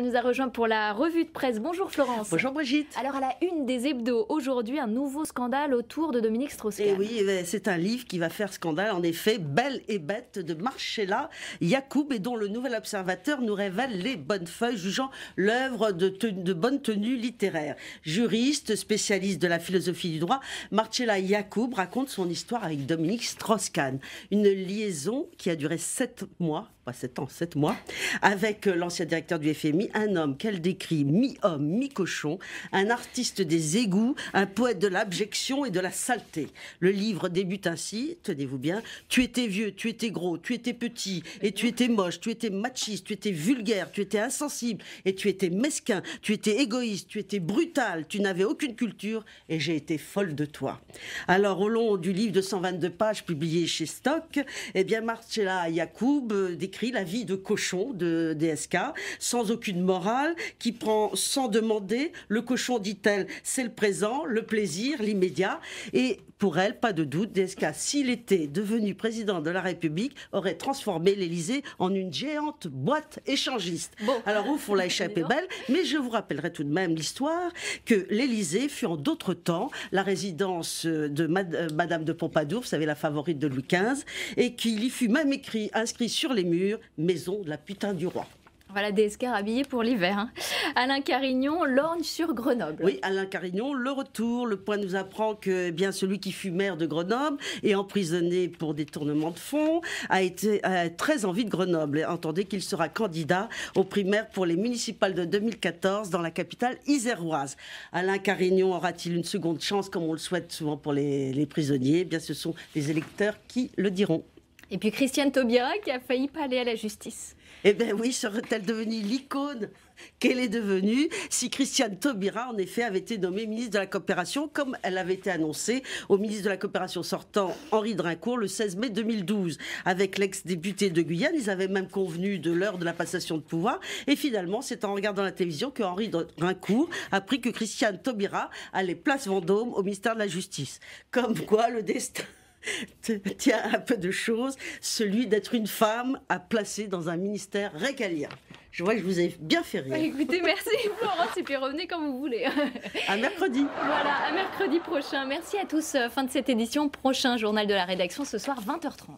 nous a rejoint pour la revue de presse. Bonjour Florence. Bonjour Brigitte. Alors à la une des hebdos, aujourd'hui un nouveau scandale autour de Dominique Strauss-Kahn. Et eh oui, eh, c'est un livre qui va faire scandale en effet, Belle et bête de Marcella Yacoub et dont le Nouvel Observateur nous révèle les bonnes feuilles jugeant l'œuvre de, de, bonne tenue littéraire. Juriste, spécialiste de la philosophie du droit, Marcella Yacoub raconte son histoire avec Dominique Strauss-Kahn. Une liaison qui a duré sept mois sept 7 ans, 7 mois, avec euh, l'ancien directeur du FMI, un homme qu'elle décrit mi-homme, mi-cochon, un artiste des égouts, un poète de l'abjection et de la saleté. Le livre débute ainsi, tenez-vous bien, tu étais vieux, tu étais gros, tu étais petit, et tu étais moche, tu étais machiste, tu étais vulgaire, tu étais insensible, et tu étais mesquin, tu étais égoïste, tu étais brutal, tu n'avais aucune culture, et j'ai été folle de toi. Alors au long du livre de 122 pages publié chez Stock, eh bien Marcella Yacoub euh, décrit la vie de cochon de DSK, sans aucune morale, qui prend sans demander, le cochon dit-elle, c'est le présent, le plaisir, l'immédiat, et pour elle, pas de doute, Desca, s'il était devenu président de la République, aurait transformé l'Élysée en une géante boîte échangiste. Bon. Alors ouf, on l'a échappé belle, mais je vous rappellerai tout de même l'histoire que l'Élysée fut en d'autres temps la résidence de euh, Madame de Pompadour, vous savez, la favorite de Louis XV, et qu'il y fut même écrit, inscrit sur les murs, Maison de la putain du roi. Voilà des escarabillés pour l'hiver. Hein. Alain Carignon, l'orne sur Grenoble. Oui, Alain Carignon, le retour. Le point nous apprend que eh bien celui qui fut maire de Grenoble et emprisonné pour détournement de fonds a été très envie de Grenoble. Entendez qu'il sera candidat aux primaires pour les municipales de 2014 dans la capitale iséroise. Alain Carignon aura-t-il une seconde chance comme on le souhaite souvent pour les, prisonniers eh Bien, ce sont les électeurs qui le diront. Et puis Christiane Taubira qui a failli pas aller à la justice. Eh bien oui, serait-elle devenue l'icône qu'elle est devenue si Christiane Taubira, en effet, avait été nommée ministre de la Coopération, comme elle avait été annoncée au ministre de la Coopération sortant, Henri Drincourt, le 16 mai 2012. Avec l'ex-député de Guyane, ils avaient même convenu de l'heure de la passation de pouvoir. Et finalement, c'est en regardant la télévision que Henri Drincourt a appris que Christiane Taubira allait place Vendôme au ministère de la Justice. Comme quoi, le destin – Tiens, un peu de choses, celui d'être une femme à placer dans un ministère régalien. Je vois que je vous ai bien fait rire. Bah, écoutez, merci Florence, et puis revenez quand vous voulez. À mercredi. Voilà, à mercredi prochain. Merci à tous. Euh, fin de cette édition. Prochain journal de la rédaction ce soir, 20h30.